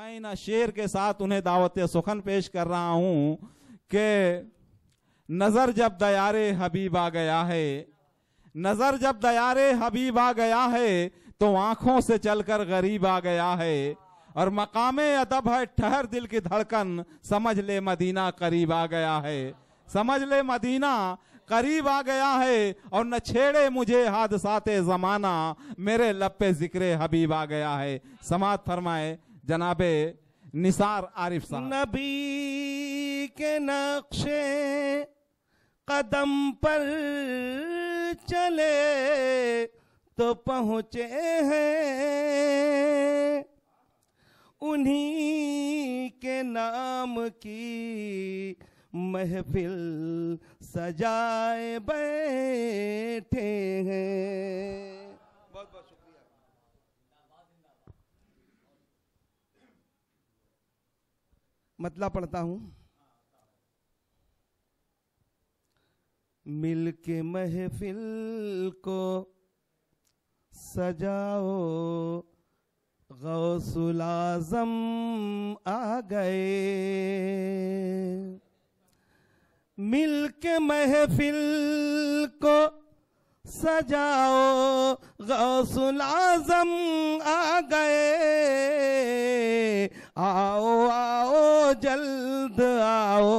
मैं इन शेर के साथ उन्हें दावत सुखन पेश कर रहा हूं कि नजर जब दयारे हबीब आ गया है नजर जब दयारे हबीब आ गया है तो आंखों से चलकर गरीब आ गया है और मकाम अदब है ठहर दिल की धड़कन समझ ले मदीना करीब आ गया है समझ ले मदीना करीब आ गया है और न छेड़े मुझे हादसाते जमाना मेरे लब पे जिक्र हबीब आ गया है समात फरमाए जनाबे निसार आरिफ साहब नबी के नक्शे कदम पर चले तो पहुंचे हैं उन्हीं के नाम की महफिल सजाए बैठे हैं मतला पढ़ता हूं मिलके महफिल को सजाओ गौसुल आजम आ गए मिलके महफिल को सजाओ गौसुल आजम आ गए आओ आओ जल्द आओ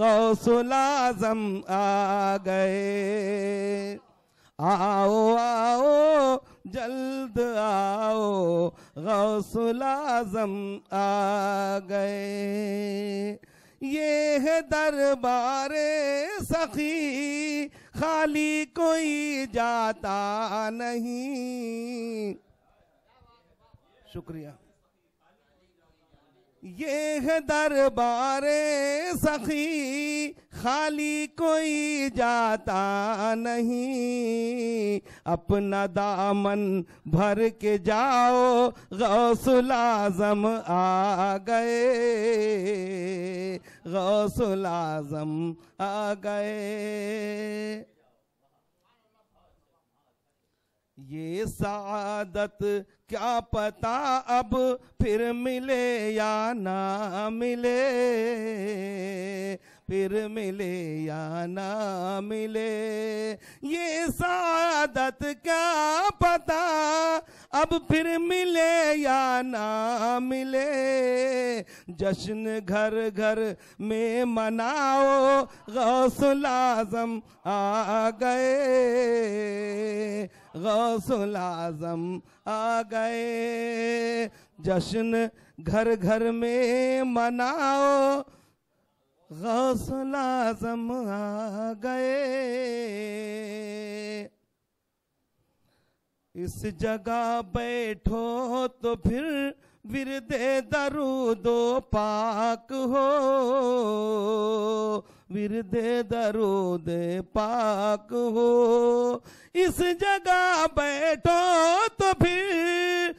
गौसुल आजम आ गए आओ आओ जल्द आओ गौसुल आजम आ गए ये है दरबार सखी खाली कोई जाता नहीं शुक्रिया ये है दरबार सखी खाली कोई जाता नहीं अपना दामन भर के जाओ गौसुल आजम आ गए गौसुल आजम आ गए ये सादत क्या पता अब फिर मिले या ना मिले फिर मिले या ना मिले ये सादत क्या पता अब फिर मिले या ना मिले जश्न घर घर में मनाओ गौसल आजम आ गए गौसुल आजम आ गए जश्न घर घर में मनाओ गौसुल आजम आ गए इस जगह बैठो तो फिर विरदे दरूदो पाक हो विरद दरूद पाक हो इस जगह बैठो तो फिर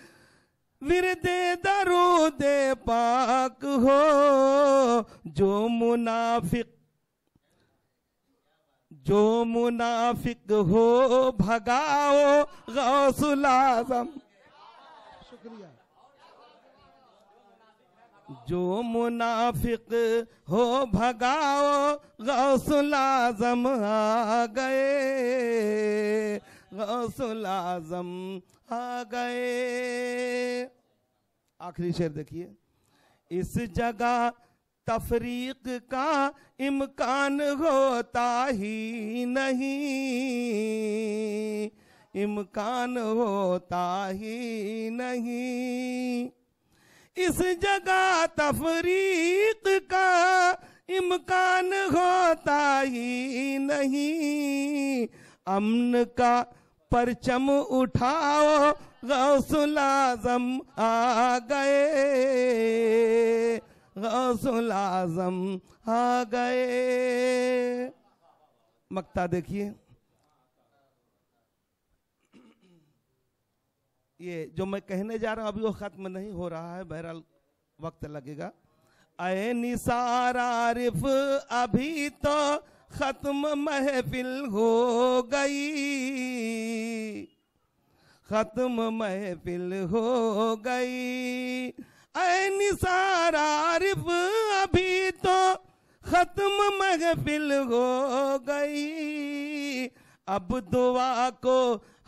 विरदे दरूद पाक हो जो मुनाफिक जो मुनाफिक हो भगाओ गौसुल आजम शुक्रिया जो मुनाफिक हो भगाओ गौसल आजम आ गए गौसल आजम आ गए आखिरी शेर देखिए इस जगह तफरीक का इम्कान होता ही नहीं इम्कान होता ही नहीं इस जगह तफरीक का इम्कान होता ही नहीं अमन का परचम उठाओ गौसुल आजम आ गए गौसुल आजम आ गए मक्ता देखिए ये जो मैं कहने जा रहा हूँ अभी वो ख़त्म नहीं हो रहा है बहरहाल वक्त लगेगा अय निसार आरिफ अभी तो ख़त्म महफिल हो गई ख़त्म महफिल हो गई अय निसार आरिफ अभी तो ख़त्म महफिल हो गई अब दुआ को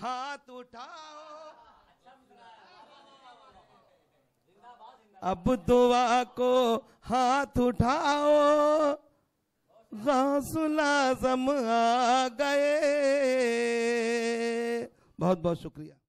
हाथ उठाओ अब दुआ को हाथ उठाओ गौसुल आजम आ गए बहुत बहुत शुक्रिया